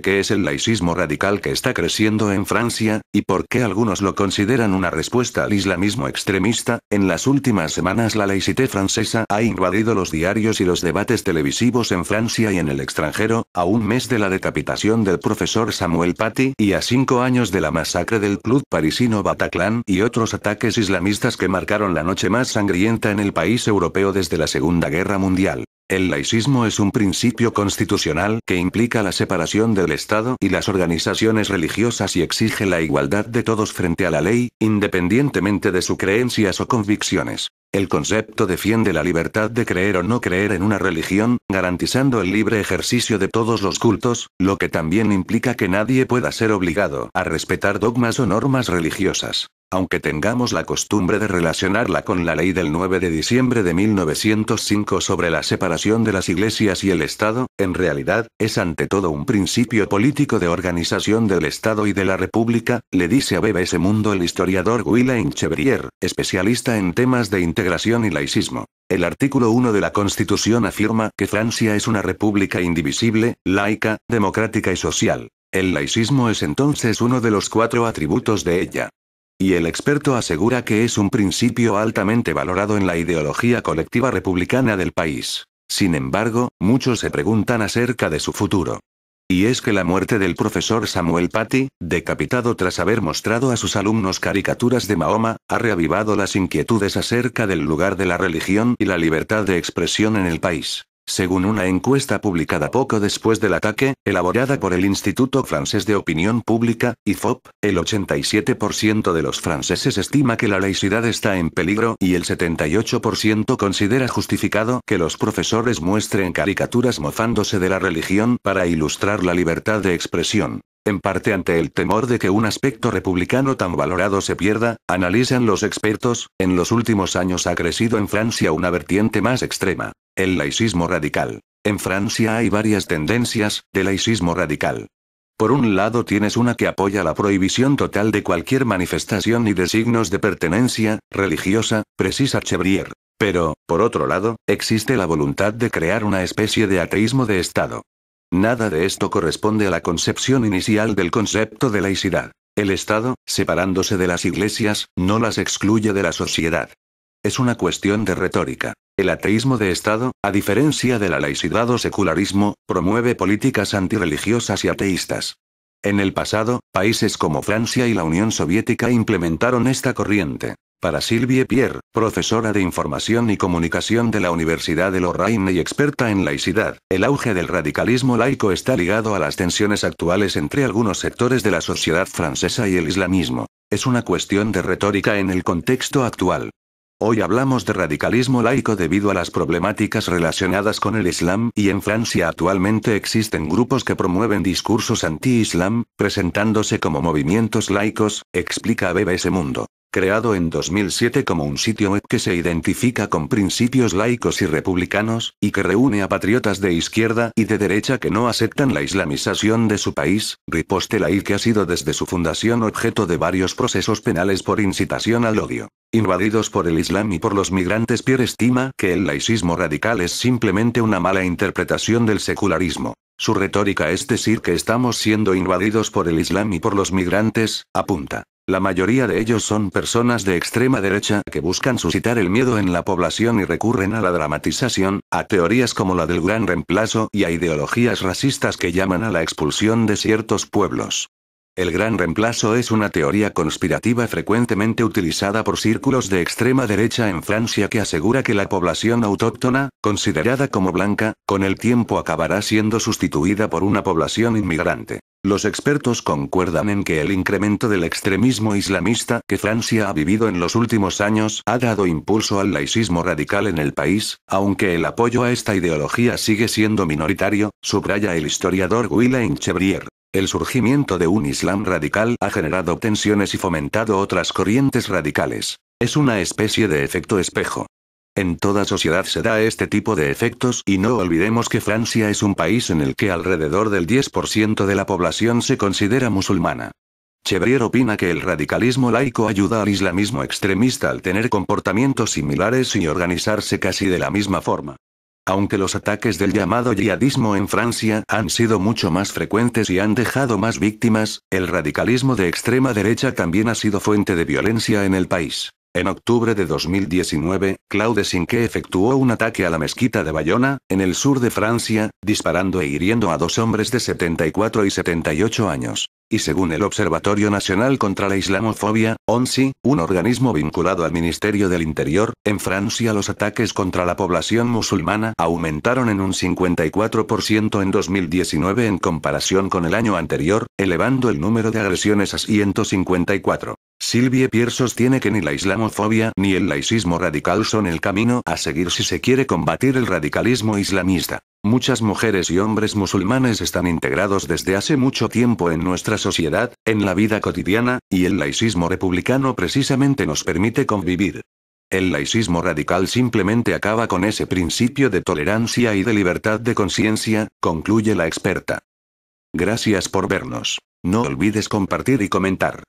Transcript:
¿Qué es el laicismo radical que está creciendo en Francia, y por qué algunos lo consideran una respuesta al islamismo extremista? En las últimas semanas la laicité francesa ha invadido los diarios y los debates televisivos en Francia y en el extranjero, a un mes de la decapitación del profesor Samuel Paty y a cinco años de la masacre del club parisino Bataclan y otros ataques islamistas que marcaron la noche más sangrienta en el país europeo desde la Segunda Guerra Mundial. El laicismo es un principio constitucional que implica la separación del Estado y las organizaciones religiosas y exige la igualdad de todos frente a la ley, independientemente de sus creencias o convicciones. El concepto defiende la libertad de creer o no creer en una religión, garantizando el libre ejercicio de todos los cultos, lo que también implica que nadie pueda ser obligado a respetar dogmas o normas religiosas. Aunque tengamos la costumbre de relacionarla con la ley del 9 de diciembre de 1905 sobre la separación de las iglesias y el Estado, en realidad, es ante todo un principio político de organización del Estado y de la República, le dice a ese Mundo el historiador Willain Chevrier, especialista en temas de integración y laicismo. El artículo 1 de la Constitución afirma que Francia es una república indivisible, laica, democrática y social. El laicismo es entonces uno de los cuatro atributos de ella. Y el experto asegura que es un principio altamente valorado en la ideología colectiva republicana del país. Sin embargo, muchos se preguntan acerca de su futuro. Y es que la muerte del profesor Samuel Paty, decapitado tras haber mostrado a sus alumnos caricaturas de Mahoma, ha reavivado las inquietudes acerca del lugar de la religión y la libertad de expresión en el país según una encuesta publicada poco después del ataque, elaborada por el Instituto Francés de Opinión Pública, IFOP, el 87% de los franceses estima que la laicidad está en peligro y el 78% considera justificado que los profesores muestren caricaturas mofándose de la religión para ilustrar la libertad de expresión. En parte ante el temor de que un aspecto republicano tan valorado se pierda, analizan los expertos, en los últimos años ha crecido en Francia una vertiente más extrema, el laicismo radical. En Francia hay varias tendencias de laicismo radical. Por un lado tienes una que apoya la prohibición total de cualquier manifestación y de signos de pertenencia religiosa, precisa Chevrier. Pero, por otro lado, existe la voluntad de crear una especie de ateísmo de Estado. Nada de esto corresponde a la concepción inicial del concepto de laicidad. El Estado, separándose de las iglesias, no las excluye de la sociedad. Es una cuestión de retórica. El ateísmo de Estado, a diferencia de la laicidad o secularismo, promueve políticas antirreligiosas y ateístas. En el pasado, países como Francia y la Unión Soviética implementaron esta corriente. Para Sylvie Pierre, profesora de Información y Comunicación de la Universidad de Lorraine y experta en laicidad, el auge del radicalismo laico está ligado a las tensiones actuales entre algunos sectores de la sociedad francesa y el islamismo. Es una cuestión de retórica en el contexto actual. Hoy hablamos de radicalismo laico debido a las problemáticas relacionadas con el Islam y en Francia actualmente existen grupos que promueven discursos anti-Islam, presentándose como movimientos laicos, explica Bebe mundo creado en 2007 como un sitio web que se identifica con principios laicos y republicanos, y que reúne a patriotas de izquierda y de derecha que no aceptan la islamización de su país, Riposte y que ha sido desde su fundación objeto de varios procesos penales por incitación al odio. Invadidos por el Islam y por los migrantes, Pierre estima que el laicismo radical es simplemente una mala interpretación del secularismo. Su retórica es decir que estamos siendo invadidos por el Islam y por los migrantes, apunta. La mayoría de ellos son personas de extrema derecha que buscan suscitar el miedo en la población y recurren a la dramatización, a teorías como la del gran reemplazo y a ideologías racistas que llaman a la expulsión de ciertos pueblos. El gran reemplazo es una teoría conspirativa frecuentemente utilizada por círculos de extrema derecha en Francia que asegura que la población autóctona, considerada como blanca, con el tiempo acabará siendo sustituida por una población inmigrante. Los expertos concuerdan en que el incremento del extremismo islamista que Francia ha vivido en los últimos años ha dado impulso al laicismo radical en el país, aunque el apoyo a esta ideología sigue siendo minoritario, subraya el historiador William Chevrier. El surgimiento de un Islam radical ha generado tensiones y fomentado otras corrientes radicales. Es una especie de efecto espejo. En toda sociedad se da este tipo de efectos y no olvidemos que Francia es un país en el que alrededor del 10% de la población se considera musulmana. Chevrier opina que el radicalismo laico ayuda al islamismo extremista al tener comportamientos similares y organizarse casi de la misma forma aunque los ataques del llamado yihadismo en Francia han sido mucho más frecuentes y han dejado más víctimas, el radicalismo de extrema derecha también ha sido fuente de violencia en el país. En octubre de 2019, Claude Sinque efectuó un ataque a la mezquita de Bayona, en el sur de Francia, disparando e hiriendo a dos hombres de 74 y 78 años y según el Observatorio Nacional contra la Islamofobia, ONSI, un organismo vinculado al Ministerio del Interior, en Francia los ataques contra la población musulmana aumentaron en un 54% en 2019 en comparación con el año anterior, elevando el número de agresiones a 154. Silvie Pierre sostiene que ni la islamofobia ni el laicismo radical son el camino a seguir si se quiere combatir el radicalismo islamista. Muchas mujeres y hombres musulmanes están integrados desde hace mucho tiempo en nuestra sociedad, en la vida cotidiana, y el laicismo republicano precisamente nos permite convivir. El laicismo radical simplemente acaba con ese principio de tolerancia y de libertad de conciencia, concluye la experta. Gracias por vernos. No olvides compartir y comentar.